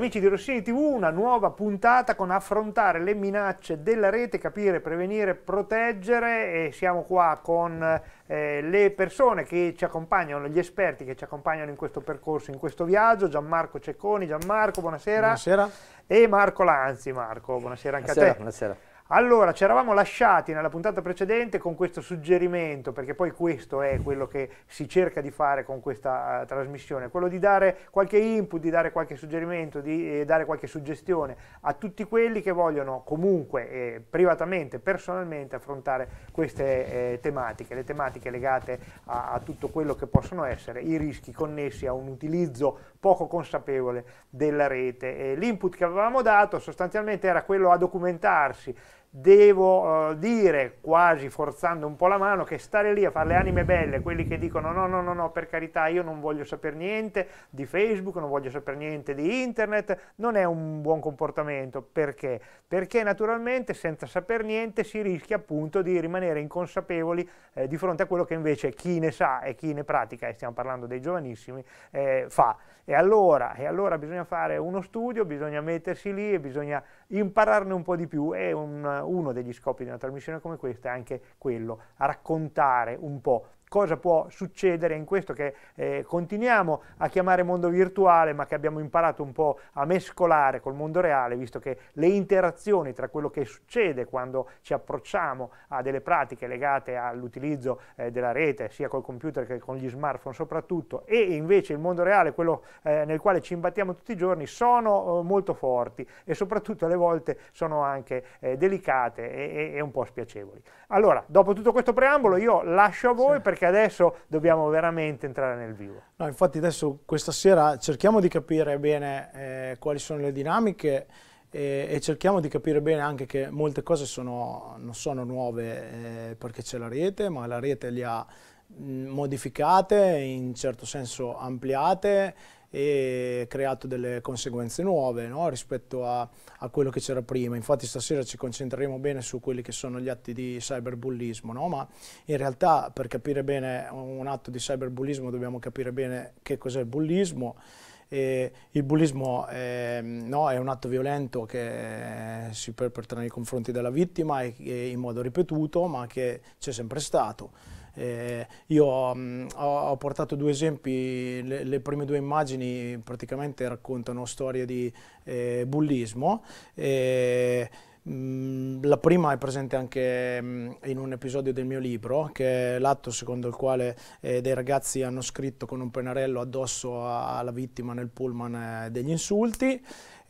amici di Rossini TV, una nuova puntata con affrontare le minacce della rete, capire, prevenire, proteggere e siamo qua con eh, le persone che ci accompagnano, gli esperti che ci accompagnano in questo percorso, in questo viaggio, Gianmarco Cecconi, Gianmarco buonasera, buonasera. e Marco Lanzi, Marco buonasera anche buonasera, a te. Buonasera. Allora, ci eravamo lasciati nella puntata precedente con questo suggerimento, perché poi questo è quello che si cerca di fare con questa uh, trasmissione, quello di dare qualche input, di dare qualche suggerimento, di eh, dare qualche suggestione a tutti quelli che vogliono comunque, eh, privatamente, personalmente, affrontare queste eh, tematiche, le tematiche legate a, a tutto quello che possono essere i rischi connessi a un utilizzo poco consapevole della rete. l'input che avevamo dato sostanzialmente era quello a documentarsi devo uh, dire, quasi forzando un po' la mano, che stare lì a fare le anime belle, quelli che dicono no, no, no, no, per carità, io non voglio sapere niente di Facebook, non voglio sapere niente di internet, non è un buon comportamento. Perché? Perché naturalmente senza saper niente si rischia appunto di rimanere inconsapevoli eh, di fronte a quello che invece chi ne sa e chi ne pratica, e stiamo parlando dei giovanissimi, eh, fa. E allora, e allora bisogna fare uno studio, bisogna mettersi lì e bisogna impararne un po' di più. È un, uno degli scopi di una trasmissione come questa è anche quello, raccontare un po' cosa può succedere in questo che eh, continuiamo a chiamare mondo virtuale ma che abbiamo imparato un po' a mescolare col mondo reale visto che le interazioni tra quello che succede quando ci approcciamo a delle pratiche legate all'utilizzo eh, della rete sia col computer che con gli smartphone soprattutto e invece il mondo reale, quello eh, nel quale ci imbattiamo tutti i giorni, sono eh, molto forti e soprattutto alle volte sono anche eh, delicate e, e, e, un po' spiacevoli. Allora, dopo tutto questo preambolo io lascio a voi sì. perché perché adesso dobbiamo veramente entrare nel vivo. No, infatti adesso questa sera cerchiamo di capire bene eh, quali sono le dinamiche e, e, cerchiamo di capire bene anche che molte cose sono, non sono nuove eh, perché c'è la rete, ma la rete le ha mh, mm, modificate, in certo senso ampliate e creato delle conseguenze nuove no? rispetto a, a, quello che c'era prima. Infatti stasera ci concentreremo bene su quelli che sono gli atti di cyberbullismo, no? ma in realtà per capire bene un atto di cyberbullismo dobbiamo capire bene che cos'è il bullismo. E il bullismo è, no, è, un atto violento che si perpetra nei confronti della vittima in modo ripetuto, ma che c'è sempre stato eh, io mm, ho, ho, portato due esempi, le, le, prime due immagini praticamente raccontano storie di eh, bullismo. Eh, mm, la prima è presente anche mm, in un episodio del mio libro, che è l'atto secondo il quale eh, dei ragazzi hanno scritto con un pennarello addosso alla vittima nel pullman eh, degli insulti.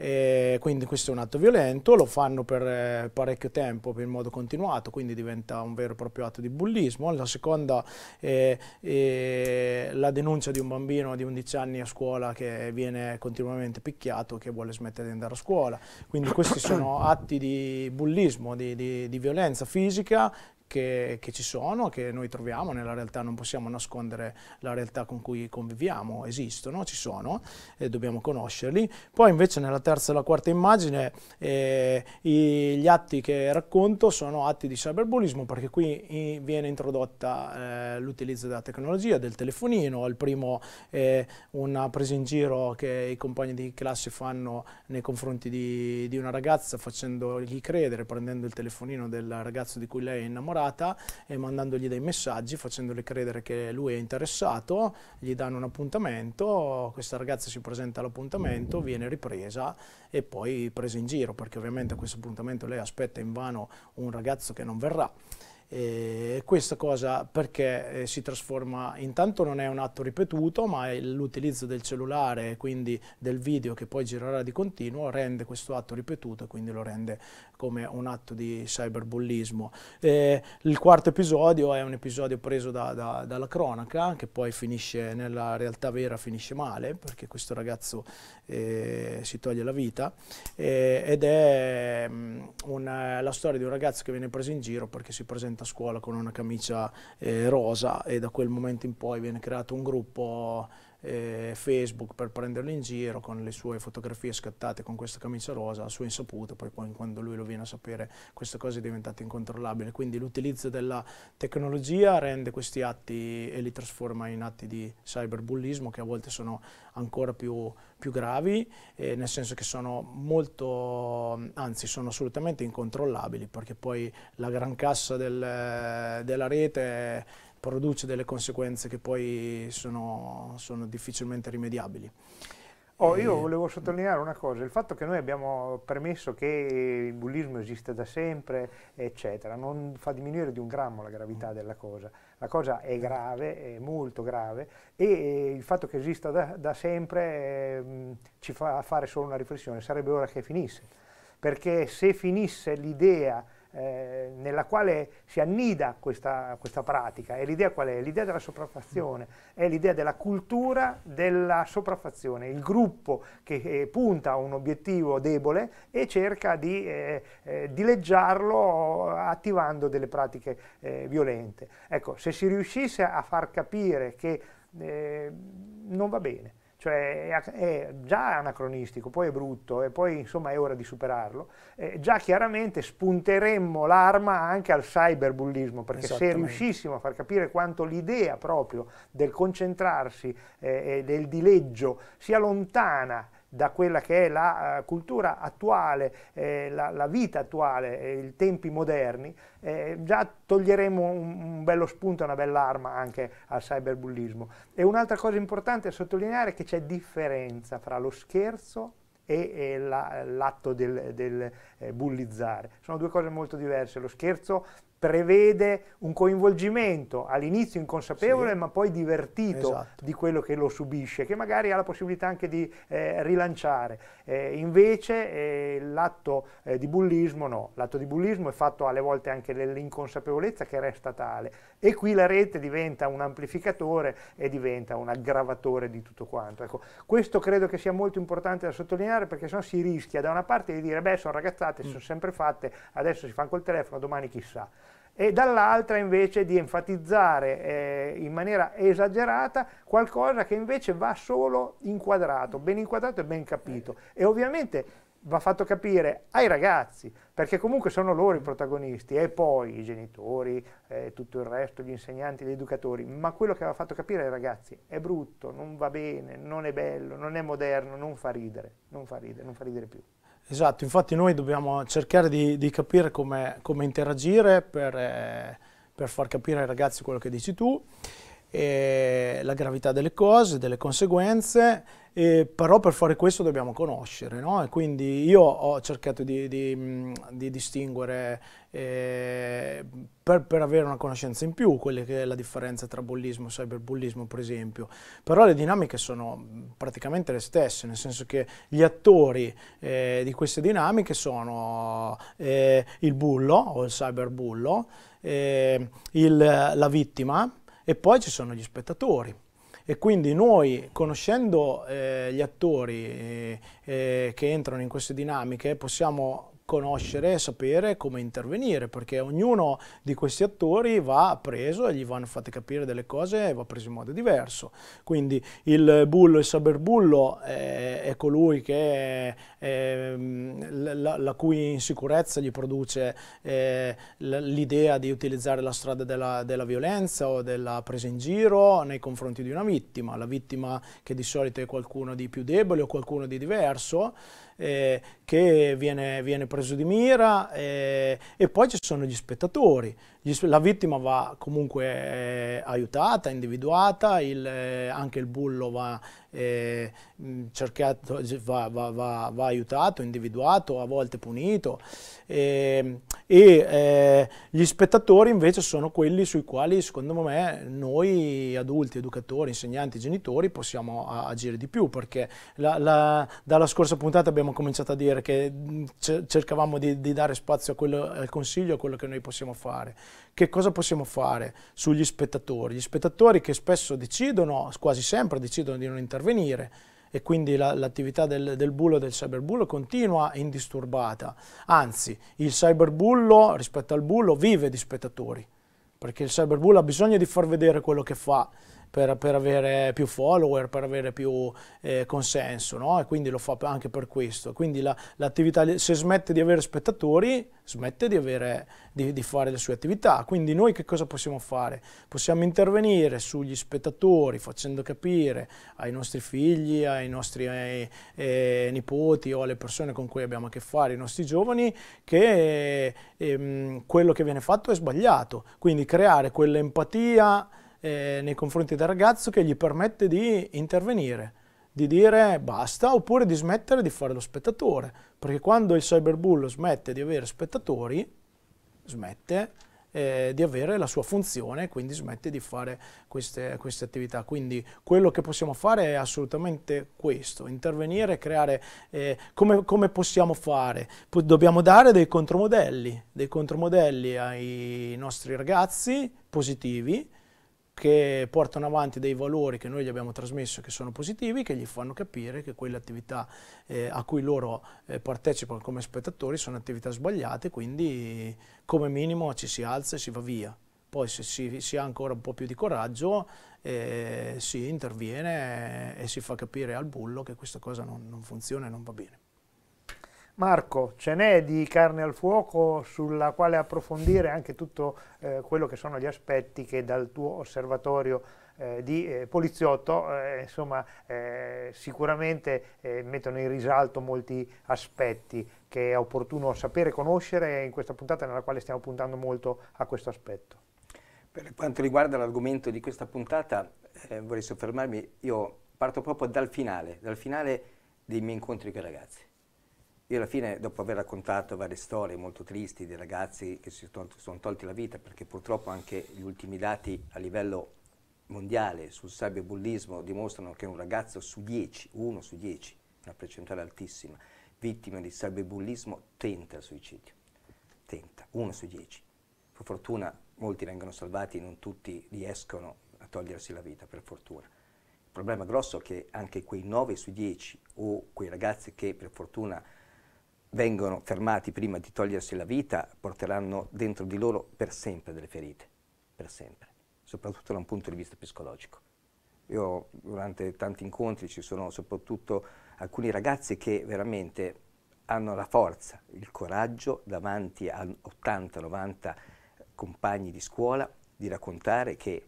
E eh, quindi questo è un atto violento, lo fanno per eh, parecchio tempo in modo continuato, quindi diventa un vero e proprio atto di bullismo. La seconda è, è la denuncia di un bambino di 11 anni a scuola che viene continuamente picchiato, che vuole smettere di andare a scuola. Quindi questi sono atti di bullismo, di, di, di violenza fisica che, che, ci sono, che noi troviamo nella realtà, non possiamo nascondere la realtà con cui conviviamo, esistono, ci sono e dobbiamo conoscerli. Poi invece nella terza e la quarta immagine eh, i, gli atti che racconto sono atti di cyberbullismo perché qui in, viene introdotta eh, l'utilizzo della tecnologia, del telefonino, il primo è eh, una presa in giro che i compagni di classe fanno nei confronti di, di una ragazza facendogli credere, prendendo il telefonino del ragazzo di cui lei è innamorata innamorata e eh, mandandogli dei messaggi, facendole credere che lui è interessato, gli danno un appuntamento, questa ragazza si presenta all'appuntamento, viene ripresa e poi presa in giro, perché ovviamente a questo appuntamento lei aspetta invano un ragazzo che non verrà. Eh, e questa cosa perché eh, si trasforma, intanto non è un atto ripetuto, ma l'utilizzo del cellulare e quindi del video che poi girerà di continuo rende questo atto ripetuto e quindi lo rende come un atto di cyberbullismo. E eh, il quarto episodio è un episodio preso da, da, dalla cronaca che poi finisce nella realtà vera, finisce male perché questo ragazzo eh, si toglie la vita eh, ed è mh, mm, una, la storia di un ragazzo che viene preso in giro perché si presenta a scuola con una camicia eh, rosa e da quel momento in poi viene creato un gruppo eh, Facebook per prenderlo in giro con le sue fotografie scattate con questa camicia rosa a sua insaputa, poi, poi quando lui lo viene a sapere questa cosa è diventata incontrollabile, quindi l'utilizzo della tecnologia rende questi atti e li trasforma in atti di cyberbullismo che a volte sono ancora più, più gravi, eh, nel senso che sono molto, anzi sono assolutamente incontrollabili perché poi la gran cassa del, della rete produce delle conseguenze che poi sono, sono difficilmente rimediabili. Oh, io eh, volevo mm. sottolineare una cosa, il fatto che noi abbiamo permesso che il bullismo esista da sempre, eccetera, non fa diminuire di un grammo la gravità mm. della cosa. La cosa è grave, è molto grave, e il fatto che esista da, da sempre eh, ci fa fare solo una riflessione, sarebbe ora che finisse. Perché se finisse l'idea eh, nella quale si annida questa, questa pratica. E l'idea qual è? L'idea della sopraffazione, è l'idea della cultura della sopraffazione, il gruppo che eh, punta a un obiettivo debole e cerca di eh, eh dileggiarlo attivando delle pratiche eh, violente. Ecco, se si riuscisse a far capire che non va bene, cioè è già anacronistico, poi è brutto e poi insomma è ora di superarlo, eh, già chiaramente spunteremmo l'arma anche al cyberbullismo, perché se riuscissimo a far capire quanto l'idea proprio del concentrarsi eh, e del dileggio sia lontana da quella che è la eh, cultura attuale, eh, la, la, vita attuale, eh, i tempi moderni, eh, già toglieremo un, un bello spunto, una bella arma anche al cyberbullismo. E un'altra cosa importante da sottolineare è che c'è differenza fra lo scherzo e, l'atto del, del eh, bullizzare. Sono due cose molto diverse. Lo scherzo prevede un coinvolgimento all'inizio inconsapevole sì. ma poi divertito esatto. di quello che lo subisce, che magari ha la possibilità anche di eh, rilanciare. Eh, invece eh, l'atto eh, di bullismo no, l'atto di bullismo è fatto alle volte anche nell'inconsapevolezza che resta tale e qui la rete diventa un amplificatore e diventa un aggravatore di tutto quanto. Ecco, questo credo che sia molto importante da sottolineare perché sennò si rischia da una parte di dire beh sono ragazzate, si mm. sono sempre fatte, adesso si fanno col telefono, domani chissà e dall'altra invece di enfatizzare eh, in maniera esagerata qualcosa che invece va solo inquadrato, ben inquadrato e ben capito. E ovviamente va fatto capire ai ragazzi, perché comunque sono loro i protagonisti, e poi i genitori, eh, tutto il resto, gli insegnanti, gli educatori, ma quello che va fatto capire ai ragazzi è brutto, non va bene, non è bello, non è moderno, non fa ridere, non fa ridere, non fa ridere più. Esatto, infatti noi dobbiamo cercare di, di capire come, come interagire per, eh, per, far capire ai ragazzi quello che dici tu eh, la gravità delle cose, delle conseguenze, eh, però per fare questo dobbiamo conoscere, no? quindi io ho cercato di, di, mm, di distinguere eh, per, per, avere una conoscenza in più quella che è la differenza tra bullismo e cyberbullismo per esempio, però le dinamiche sono mm, praticamente le stesse, nel senso che gli attori eh, di queste dinamiche sono eh, il bullo o il cyberbullo, eh, il, la vittima, e poi ci sono gli spettatori. E quindi noi, conoscendo eh, gli attori eh, eh che entrano in queste dinamiche, possiamo conoscere e sapere come intervenire, perché ognuno di questi attori va preso e gli vanno fatte capire delle cose e va preso in modo diverso. Quindi il bullo, il saberbullo è, eh, è colui che è, ehm, la, la, cui insicurezza gli produce eh, l'idea di utilizzare la strada della, della violenza o della presa in giro nei confronti di una vittima, la vittima che di solito è qualcuno di più debole o qualcuno di diverso eh, che viene, viene, preso di mira eh, e poi ci sono gli spettatori. Gli, la vittima va comunque eh, aiutata, individuata, il, eh, anche il bullo va eh, va, va, va, va, aiutato, individuato, a volte punito. Eh, e gli spettatori invece sono quelli sui quali secondo me noi adulti, educatori, insegnanti, genitori possiamo agire di più perché la, la, dalla scorsa puntata abbiamo cominciato a dire che mm, cercavamo di, di dare spazio quello, al consiglio, a quello che noi possiamo fare. Che cosa possiamo fare sugli spettatori? Gli spettatori che spesso decidono, quasi sempre decidono di non intervenire intervenire e quindi la, l'attività del, del, bullo e del cyberbullo continua indisturbata. Anzi, il cyberbullo rispetto al bullo vive di spettatori, perché il cyberbullo ha bisogno di far vedere quello che fa per, per avere più follower, per avere più eh, consenso, no? E quindi lo fa anche per questo. Quindi l'attività, se smette di avere spettatori, smette di, avere, di, di fare le sue attività. Quindi noi che cosa possiamo fare? Possiamo intervenire sugli spettatori facendo capire ai nostri figli, ai nostri ai, eh, nipoti o alle persone con cui abbiamo a che fare, i nostri giovani, che eh, quello che viene fatto è sbagliato. Quindi creare quell'empatia eh, nei confronti del ragazzo che gli permette di intervenire, di dire basta oppure di smettere di fare lo spettatore, perché quando il cyberbullo smette di avere spettatori, smette eh, di avere la sua funzione, quindi smette di fare queste, queste, attività. Quindi quello che possiamo fare è assolutamente questo, intervenire, creare, eh, come, come, possiamo fare? P dobbiamo dare dei contromodelli, dei contromodelli ai nostri ragazzi positivi, che portano avanti dei valori che noi gli abbiamo trasmesso che sono positivi, che gli fanno capire che quelle attività eh, a cui loro eh, partecipano come spettatori sono attività sbagliate, quindi come minimo ci si alza e si va via. Poi se si, si ha ancora un po' più di coraggio eh, si interviene e si fa capire al bullo che questa cosa non, non funziona e non va bene. Marco, ce n'è di carne al fuoco sulla quale approfondire anche tutto eh, quello che sono gli aspetti che dal tuo osservatorio eh, di eh, poliziotto eh, insomma, eh, sicuramente eh, mettono in risalto molti aspetti che è opportuno sapere conoscere in questa puntata nella quale stiamo puntando molto a questo aspetto. Per quanto riguarda l'argomento di questa puntata vorrei soffermarmi, io parto proprio dal finale, dal finale dei miei incontri con i ragazzi io alla fine, dopo aver raccontato varie storie molto tristi di ragazzi che si sono, sono tolti la vita, perché purtroppo anche gli ultimi dati a livello mondiale sul cyberbullismo dimostrano che un ragazzo su 10, uno su 10, una percentuale altissima, vittima di cyberbullismo tenta il suicidio. Tenta, uno su 10. Per fortuna molti vengono salvati, non tutti riescono a togliersi la vita, per fortuna. Il problema grosso è che anche quei 9 su 10 o quei ragazzi che per fortuna vengono fermati prima di togliersi la vita porteranno dentro di loro per sempre delle ferite, per sempre, soprattutto da un punto di vista psicologico. Io durante tanti incontri ci sono soprattutto alcuni ragazzi che veramente hanno la forza, il coraggio davanti a 80-90 compagni di scuola di raccontare che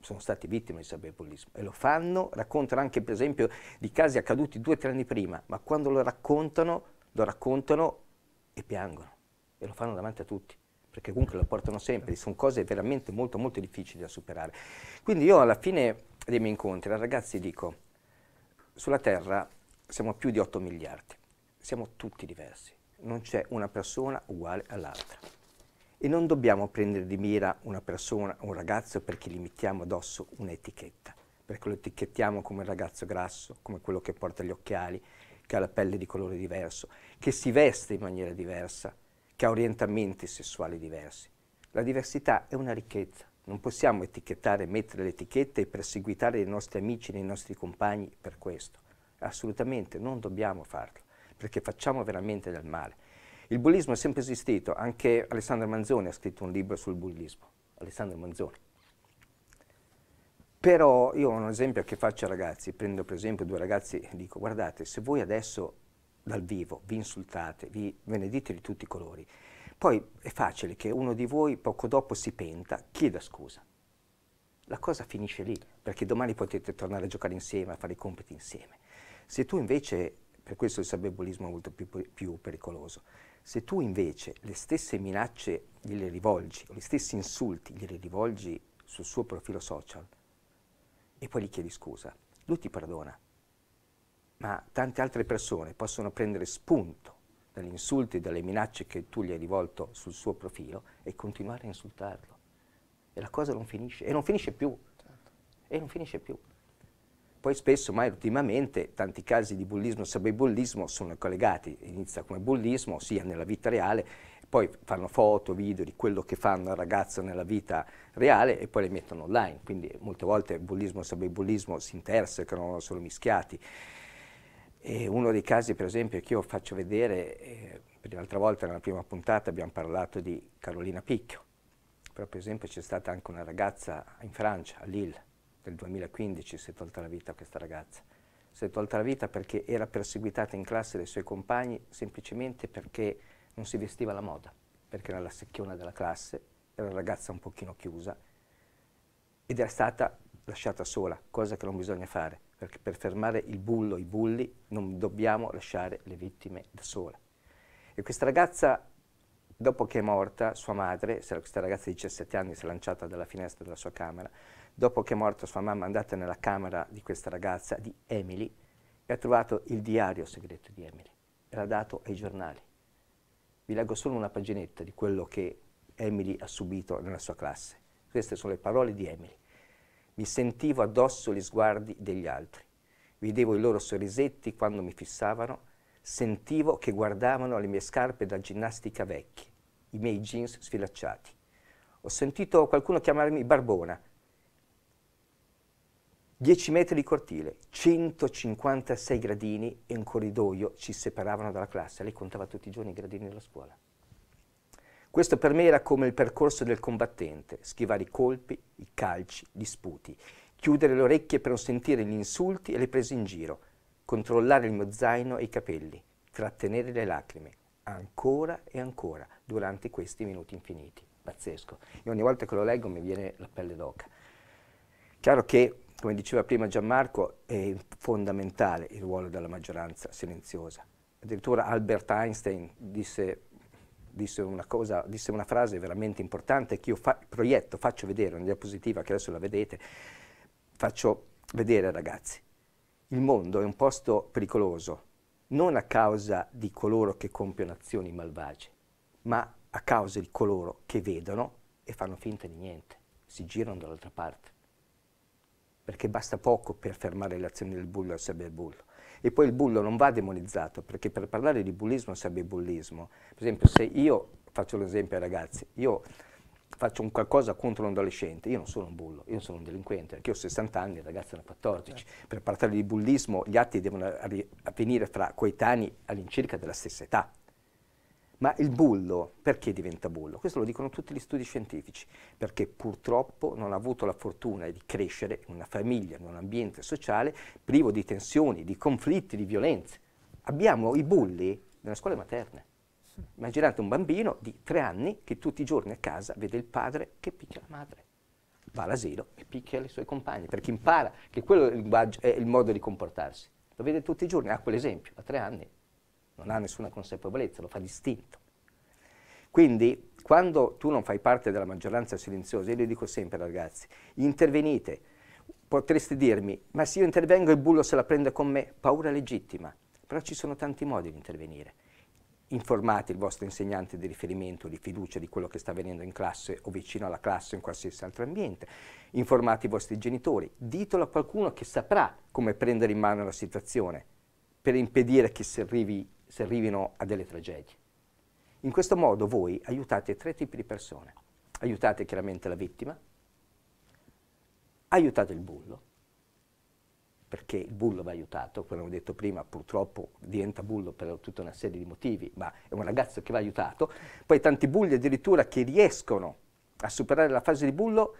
sono stati vittime di cyberbullismo e lo fanno, raccontano anche per esempio di casi accaduti due o tre anni prima, ma quando lo raccontano lo raccontano e piangono e lo fanno davanti a tutti perché comunque lo portano sempre, sono cose veramente molto molto difficili da superare. Quindi io alla fine dei miei incontri ai ragazzi dico, sulla Terra siamo più di 8 miliardi, siamo tutti diversi, non c'è una persona uguale all'altra. E non dobbiamo prendere di mira una persona, un ragazzo, perché gli mettiamo addosso un'etichetta, perché lo etichettiamo come il ragazzo grasso, come quello che porta gli occhiali, che ha la pelle di colore diverso, che si veste in maniera diversa, che ha orientamenti sessuali diversi. La diversità è una ricchezza. Non possiamo etichettare, mettere le etichette e perseguitare i nostri amici, i nostri compagni per questo. Assolutamente non dobbiamo farlo, perché facciamo veramente del male. Il bullismo è sempre esistito, anche Alessandro Manzoni ha scritto un libro sul bullismo. Alessandro Manzoni, però io ho un esempio che faccio ai ragazzi, prendo per esempio due ragazzi e dico guardate se voi adesso dal vivo vi insultate, vi benedite di tutti i colori, poi è facile che uno di voi poco dopo si penta, chieda scusa. La cosa finisce lì, perché domani potete tornare a giocare insieme, a fare i compiti insieme. Se tu invece, per questo il sabevolismo è molto più, più pericoloso, se tu invece le stesse minacce gliele rivolgi, o gli stessi insulti gliele rivolgi sul suo profilo social, e poi gli chiedi scusa. Lui ti perdona. Ma tante altre persone possono prendere spunto dagli insulti e dalle minacce che tu gli hai rivolto sul suo profilo e continuare a insultarlo. E la cosa non finisce, e non finisce più. Certo. E non finisce più. Poi spesso, mai ultimamente, tanti casi di bullismo e cyberbullismo sono collegati. Inizia come bullismo, sia nella vita reale, poi fanno foto, video di quello che fanno al ragazzo nella vita reale e poi le mettono online, quindi molte volte il bullismo e il cyberbullismo si intersecano, sono mischiati. E uno dei casi per esempio che io faccio vedere, eh, per l'altra volta nella prima puntata abbiamo parlato di Carolina Picchio, però per esempio c'è stata anche una ragazza in Francia, a Lille, nel 2015 si è tolta la vita questa ragazza. Si è tolta la vita perché era perseguitata in classe dai suoi compagni semplicemente perché non si vestiva alla moda, perché era la secchiona della classe, era una ragazza un pochino chiusa ed era stata lasciata sola, cosa che non bisogna fare, perché per fermare il bullo, i bulli, non dobbiamo lasciare le vittime da sole. E questa ragazza, dopo che è morta, sua madre, questa ragazza di 17 anni si è lanciata dalla finestra della sua camera, dopo che è morta sua mamma è andata nella camera di questa ragazza, di Emily, e ha trovato il diario segreto di Emily, era dato ai giornali vi leggo solo una paginetta di quello che Emily ha subito nella sua classe. Queste sono le parole di Emily. Mi sentivo addosso gli sguardi degli altri. Vedevo i loro sorrisetti quando mi fissavano. Sentivo che guardavano le mie scarpe da ginnastica vecchie, i miei jeans sfilacciati. Ho sentito qualcuno chiamarmi Barbona 10 metri di cortile, 156 gradini e un corridoio ci separavano dalla classe. Lei contava tutti i giorni i gradini della scuola. Questo per me era come il percorso del combattente, schivare i colpi, i calci, gli sputi, chiudere le orecchie per non sentire gli insulti e le prese in giro, controllare il mio zaino e i capelli, trattenere le lacrime, ancora e ancora, durante questi minuti infiniti. Pazzesco. E ogni volta che lo leggo mi viene la pelle d'oca. Chiaro che come diceva prima Gianmarco, è fondamentale il ruolo della maggioranza silenziosa. Addirittura Albert Einstein disse, disse, una, cosa, disse una, frase veramente importante che io fa, proietto, faccio vedere, una diapositiva che adesso la vedete, faccio vedere ragazzi. Il mondo è un posto pericoloso, non a causa di coloro che compiono azioni malvagie, ma a causa di coloro che vedono e fanno finta di niente, si girano dall'altra parte perché basta poco per fermare l'azione del bullo e del cyberbullo. E poi il bullo non va demonizzato, perché per parlare di bullismo e cyberbullismo, per esempio se io, faccio l'esempio ai ragazzi, io faccio un qualcosa contro un adolescente, io non sono un bullo, io sono un delinquente, anche io ho 60 anni, il ragazzo ne ha 14. Per parlare di bullismo gli atti devono avvenire fra coetanei all'incirca della stessa età, ma il bullo, perché diventa bullo? Questo lo dicono tutti gli studi scientifici, perché purtroppo non ha avuto la fortuna di crescere in una famiglia, in un ambiente sociale privo di tensioni, di conflitti, di violenze. Abbiamo i bulli nelle scuole materne. Immaginate un bambino di tre anni che tutti i giorni a casa vede il padre che picchia la madre. Va all'asilo e picchia le sue compagne, perché impara che quello è il modo di comportarsi. Lo vede tutti i giorni, ha quell'esempio, a tre anni non ha nessuna consapevolezza, lo fa distinto. Quindi quando tu non fai parte della maggioranza silenziosa, io le dico sempre ragazzi, intervenite, potreste dirmi, ma se io intervengo il bullo se la prende con me, paura legittima, però ci sono tanti modi di intervenire. Informate il vostro insegnante di riferimento, di fiducia di quello che sta avvenendo in classe o vicino alla classe o in qualsiasi altro ambiente. Informate i vostri genitori, ditelo a qualcuno che saprà come prendere in mano la situazione per impedire che si arrivi si arrivino a delle tragedie. In questo modo voi aiutate tre tipi di persone. Aiutate chiaramente la vittima, aiutate il bullo, perché il bullo va aiutato, come ho detto prima, purtroppo diventa bullo per tutta una serie di motivi, ma è un ragazzo che va aiutato. Poi tanti bulli addirittura che riescono a superare la fase di bullo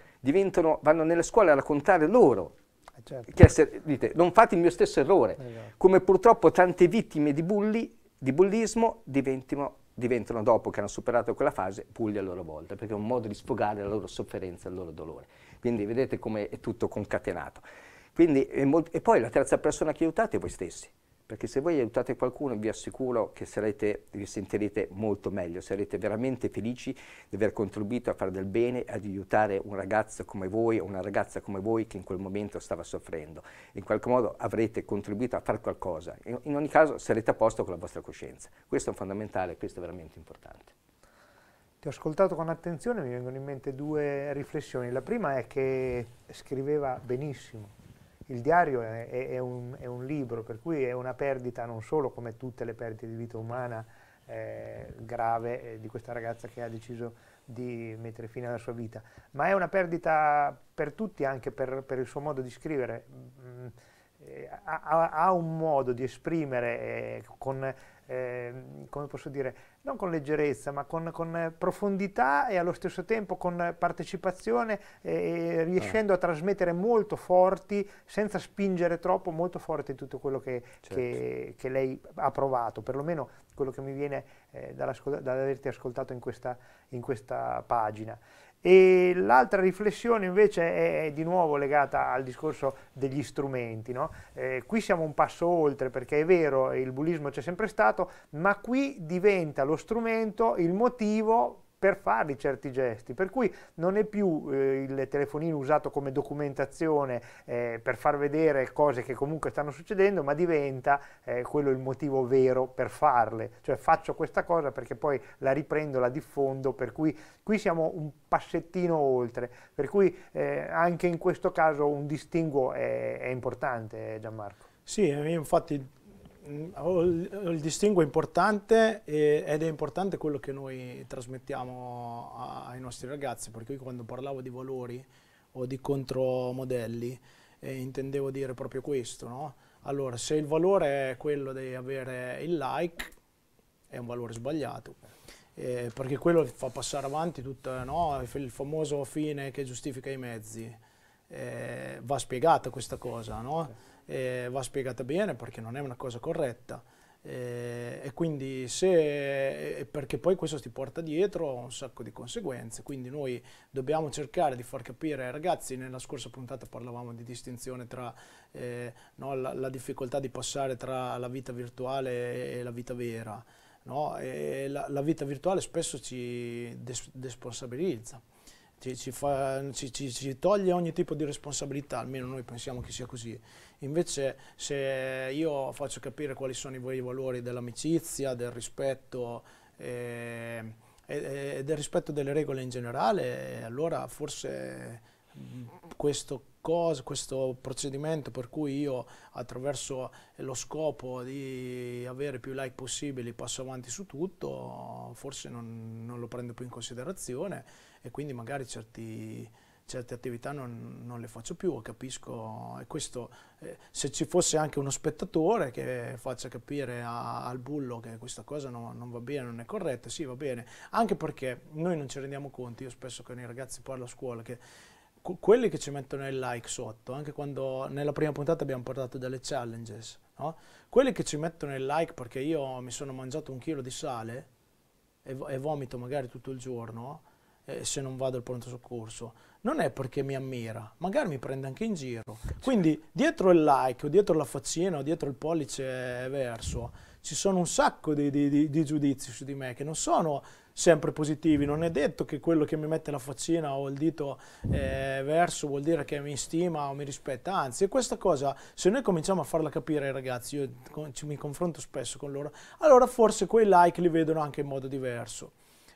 vanno nelle scuole a raccontare loro eh, Certo. Che, dite, non fate il mio stesso errore, esatto. come purtroppo tante vittime di bulli di bullismo diventino, diventano, dopo che hanno superato quella fase, bulli a loro volta, perché è un modo di sfogare la loro sofferenza, il loro dolore. Quindi vedete come è tutto concatenato. Quindi, e, e poi la terza persona che aiutate è voi stessi perché se voi aiutate qualcuno vi assicuro che sarete, vi sentirete molto meglio, sarete veramente felici di aver contribuito a fare del bene, ad aiutare un ragazzo come voi o una ragazza come voi che in quel momento stava soffrendo. In qualche modo avrete contribuito a fare qualcosa, in, in ogni caso sarete a posto con la vostra coscienza. Questo è fondamentale, questo è veramente importante. Ti ho ascoltato con attenzione, mi vengono in mente due riflessioni. La prima è che scriveva benissimo, il diario è, è, un, è, un, libro, per cui è una perdita non solo come tutte le perdite di vita umana eh, grave eh, di questa ragazza che ha deciso di mettere fine alla sua vita, ma è una perdita per tutti anche per, per il suo modo di scrivere. Mm, eh, ha, ha, un modo di esprimere eh, con eh, come posso dire, non con leggerezza, ma con, con, profondità e allo stesso tempo con partecipazione, eh, riescendo ah. a trasmettere molto forti, senza spingere troppo, molto forte tutto quello che, certo. che, che lei ha provato, perlomeno quello che mi viene eh, dall'averti ascoltato in questa, in questa pagina. E l'altra riflessione invece è di nuovo legata al discorso degli strumenti. No? Eh, qui siamo un passo oltre perché è vero, il bullismo c'è sempre stato, ma qui diventa lo strumento il motivo per farli certi gesti, per cui non è più eh, il telefonino usato come documentazione eh, per far vedere cose che comunque stanno succedendo, ma diventa eh, quello il motivo vero per farle, cioè faccio questa cosa perché poi la riprendo, la diffondo, per cui qui siamo un passettino oltre, per cui eh, anche in questo caso un distinguo è, è importante eh, Gianmarco. Sì, infatti Mm, il distinguo è importante ed è importante quello che noi trasmettiamo ai nostri ragazzi, perché io quando parlavo di valori o di contromodelli eh, intendevo dire proprio questo, no? Allora, se il valore è quello di avere il like, è un valore sbagliato, eh, perché quello fa passare avanti tutto, no? il famoso fine che giustifica i mezzi. Eh, va spiegata questa cosa, no? eh, va spiegata bene perché non è una cosa corretta. Eh, e quindi se perché poi questo ti porta dietro un sacco di conseguenze quindi noi dobbiamo cercare di far capire ai ragazzi nella scorsa puntata parlavamo di distinzione tra eh, no, la, la, difficoltà di passare tra la vita virtuale e la vita vera no? la, la, vita virtuale spesso ci des- ci, ci, fa, ci, ci, toglie ogni tipo di responsabilità, almeno noi pensiamo che sia così. Invece se io faccio capire quali sono i veri valori dell'amicizia, del rispetto eh, e, e del rispetto delle regole in generale, allora forse questo, cosa, questo procedimento per cui io attraverso lo scopo di avere più like possibili passo avanti su tutto, forse non, non lo prendo più in considerazione e quindi magari certi, certe attività non, non, le faccio più, capisco, e questo, eh, se ci fosse anche uno spettatore che faccia capire a, al bullo che questa cosa no, non va bene, non è corretta, sì va bene, anche perché noi non ci rendiamo conto, io spesso con i ragazzi parlo a scuola che quelli che ci mettono il like sotto, anche quando nella prima puntata abbiamo parlato delle challenges, no? quelli che ci mettono il like perché io mi sono mangiato un chilo di sale e, e vomito magari tutto il giorno, eh, se non vado al pronto soccorso, non è perché mi ammira, magari mi prende anche in giro. Quindi dietro il like, o dietro la faccina, o dietro il pollice verso, ci sono un sacco di, di, di giudizi su di me che non sono sempre positivi. Non è detto che quello che mi mette la faccina o il dito eh, verso vuol dire che mi stima o mi rispetta. Anzi, questa cosa, se noi cominciamo a farla capire ai ragazzi, io mi confronto spesso con loro, allora forse quei like li vedono anche in modo diverso.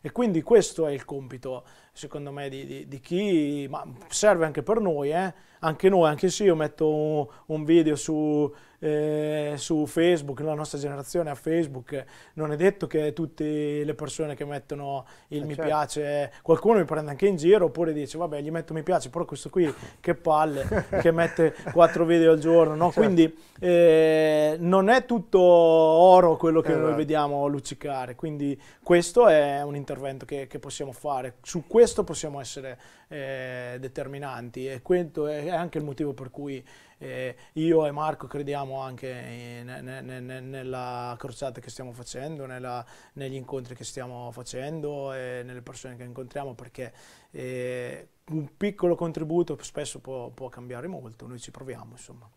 E quindi questo è il compito, secondo me, di, di, di chi, ma serve anche per noi, eh? anche noi, anche se io metto un, un video su eh, su Facebook, la nostra generazione a Facebook, non è detto che tutte le persone che mettono il eh mi certo. piace, qualcuno mi prende anche in giro oppure dice vabbè gli metto mi piace, però questo qui che palle, che mette quattro video al giorno, no? Certo. Quindi eh, non è tutto oro quello che eh, noi vediamo luccicare, quindi questo è un intervento che, che possiamo fare, su questo possiamo essere eh, determinanti e questo è anche il motivo per cui eh, io e Marco crediamo anche in, ne, ne, nella crociata che stiamo facendo, nella, negli incontri che stiamo facendo e nelle persone che incontriamo perché eh, un piccolo contributo spesso può, può cambiare molto, noi ci proviamo insomma.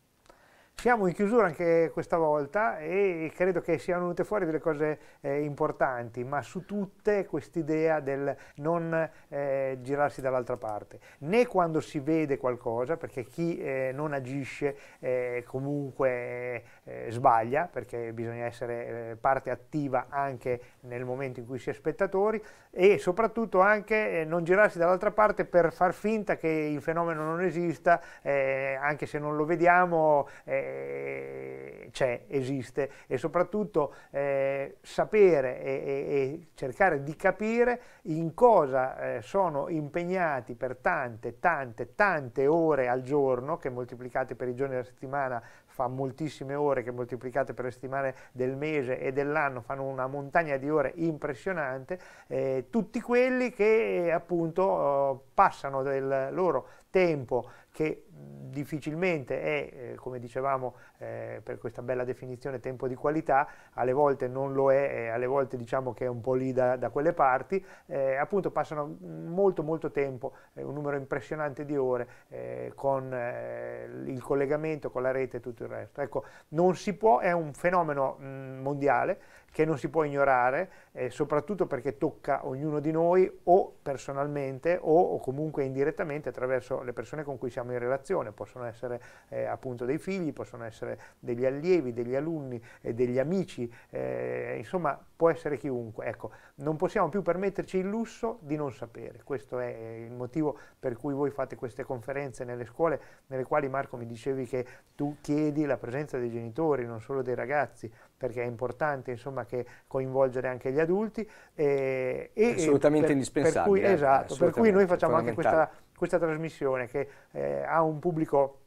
Siamo in chiusura anche questa volta e credo che siano venute fuori delle cose eh, importanti, ma su tutte quest'idea del non eh, girarsi dall'altra parte, né quando si vede qualcosa, perché chi eh, non agisce eh, comunque eh, eh, sbaglia, perché bisogna essere eh, parte attiva anche nel momento in cui si è spettatori e soprattutto anche eh, non girarsi dall'altra parte per far finta che il fenomeno non esista, eh, anche se non lo vediamo, eh, c'è, esiste e soprattutto eh, sapere e, e, e, cercare di capire in cosa sono impegnati per tante, tante, tante ore al giorno, che moltiplicate per i giorni della settimana fa moltissime ore che moltiplicate per le settimane del mese e dell'anno fanno una montagna di ore impressionante, eh, tutti quelli che eh, appunto oh, passano del loro tempo che difficilmente è, eh, come dicevamo eh, per questa bella definizione, tempo di qualità, alle volte non lo è, alle volte diciamo che è un po' lì da, da quelle parti, eh, appunto passano molto molto tempo, eh, un numero impressionante di ore eh, con eh, il collegamento, con la rete e tutto il resto. Ecco, non si può, è un fenomeno mh, mm, mondiale che non si può ignorare, eh, soprattutto perché tocca ognuno di noi o personalmente o, o comunque indirettamente attraverso le persone con cui siamo in relazione generazione, possono essere eh, appunto dei figli, possono essere degli allievi, degli alunni, eh, degli amici, eh, insomma può essere chiunque. Ecco, non possiamo più permetterci il lusso di non sapere, questo è eh, il motivo per cui voi fate queste conferenze nelle scuole nelle quali Marco mi dicevi che tu chiedi la presenza dei genitori, non solo dei ragazzi, perché è importante insomma, che coinvolgere anche gli adulti. Eh, e, e assolutamente per, indispensabile. Per cui, eh, esatto, per cui noi facciamo anche questa questa trasmissione che eh, ha un pubblico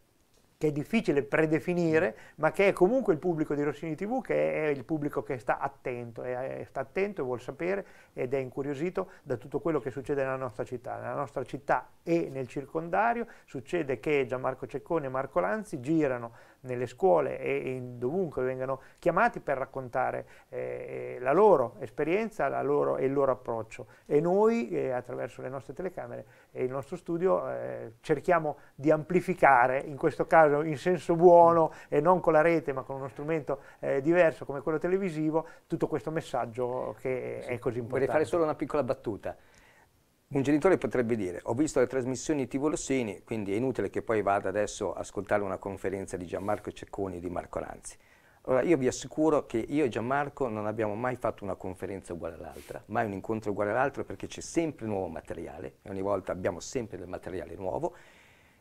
che è difficile predefinire, ma che è comunque il pubblico di Rossini TV, che è il pubblico che sta attento, è, sta attento e vuol sapere ed è incuriosito da tutto quello che succede nella nostra città. Nella nostra città e nel circondario succede che Gianmarco Ceccone e Marco Lanzi girano nelle scuole e, e dovunque vengano chiamati per raccontare eh, eh, la loro esperienza la loro, e il loro approccio. E noi, eh, attraverso le nostre telecamere e il nostro studio, eh, cerchiamo di amplificare, in questo caso in senso buono e non con la rete, ma con uno strumento eh, diverso come quello televisivo, tutto questo messaggio che sì, è così importante. Vorrei fare solo una piccola battuta. Un genitore potrebbe dire, ho visto le trasmissioni TV Rossini, quindi è inutile che poi vada adesso a ascoltare una conferenza di Gianmarco Cecconi e di Marco Lanzi. Allora, io vi assicuro che io e Gianmarco non abbiamo mai fatto una conferenza uguale all'altra, mai un incontro uguale all'altro perché c'è sempre nuovo materiale e ogni volta abbiamo sempre del materiale nuovo.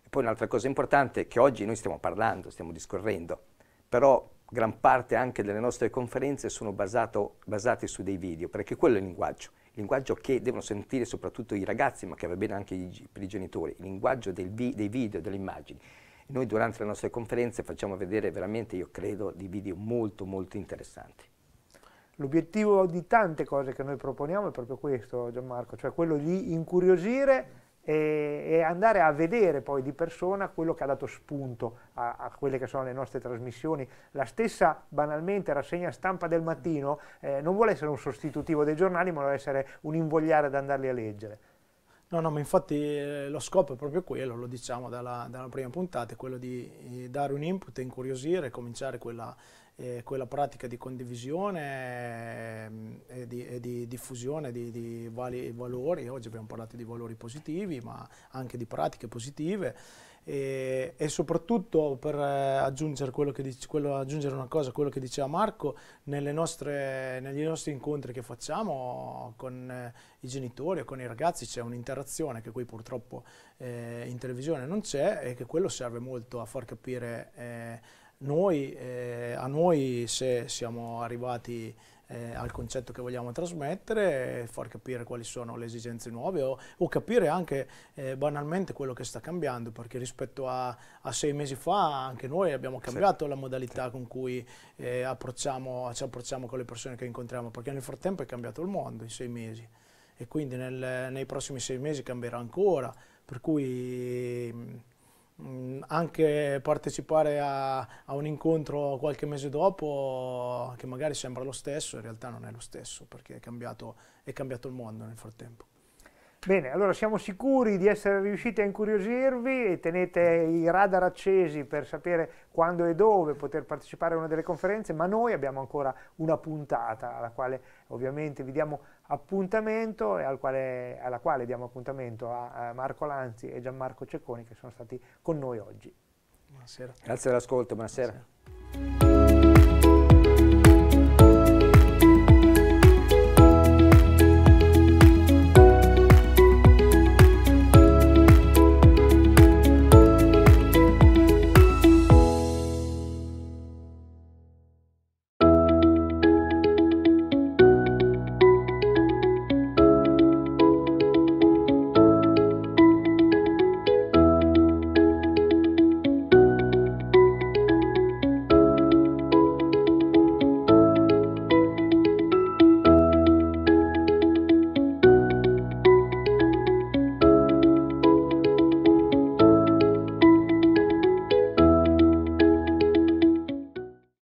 E poi un'altra cosa importante è che oggi noi stiamo parlando, stiamo discorrendo, però gran parte anche delle nostre conferenze sono basato, basate su dei video perché quello è il linguaggio linguaggio che devono sentire soprattutto i ragazzi, ma che va bene anche per i genitori, il linguaggio vi, dei video, delle immagini. Noi durante le nostre conferenze facciamo vedere veramente, io credo, dei video molto molto interessanti. L'obiettivo di tante cose che noi proponiamo è proprio questo, Gianmarco, cioè quello di incuriosire e, e, andare a vedere poi di persona quello che ha dato spunto a, a, quelle che sono le nostre trasmissioni. La stessa, banalmente, rassegna stampa del mattino eh, non vuole essere un sostitutivo dei giornali, ma vuole essere un invogliare ad andarli a leggere. No, no, ma infatti eh, lo scopo è proprio quello, lo diciamo dalla, dalla prima puntata, è quello di eh, dare un input, incuriosire, cominciare quella eh, quella pratica di condivisione ehm, e di, e di diffusione di, di vari valori, oggi abbiamo parlato di valori positivi ma anche di pratiche positive e, e soprattutto per eh, aggiungere, dice, quello, aggiungere, una cosa a quello che diceva Marco, nostre, negli nostri incontri che facciamo con eh, i genitori o con i ragazzi c'è un'interazione che qui purtroppo eh, in televisione non c'è e che quello serve molto a far capire eh, noi, eh, a noi se siamo arrivati eh, al concetto che vogliamo trasmettere, far capire quali sono le esigenze nuove o, o capire anche eh, banalmente quello che sta cambiando, perché rispetto a, a sei mesi fa anche noi abbiamo cambiato sì. la modalità sì. con cui eh, approcciamo, ci approcciamo con le persone che incontriamo, perché nel frattempo è cambiato il mondo in sei mesi e quindi nel, nei prossimi sei mesi cambierà ancora, per cui mm, Mm, anche partecipare a, a, un incontro qualche mese dopo che magari sembra lo stesso, in realtà non è lo stesso perché è cambiato, è cambiato il mondo nel frattempo. Bene, allora siamo sicuri di essere riusciti a incuriosirvi e tenete i radar accesi per sapere quando e dove poter partecipare a una delle conferenze, ma noi abbiamo ancora una puntata alla quale ovviamente vi diamo appuntamento e al quale, alla quale diamo appuntamento a, Marco Lanzi e Gianmarco Cecconi che sono stati con noi oggi. Buonasera. Grazie dell'ascolto, buonasera. buonasera.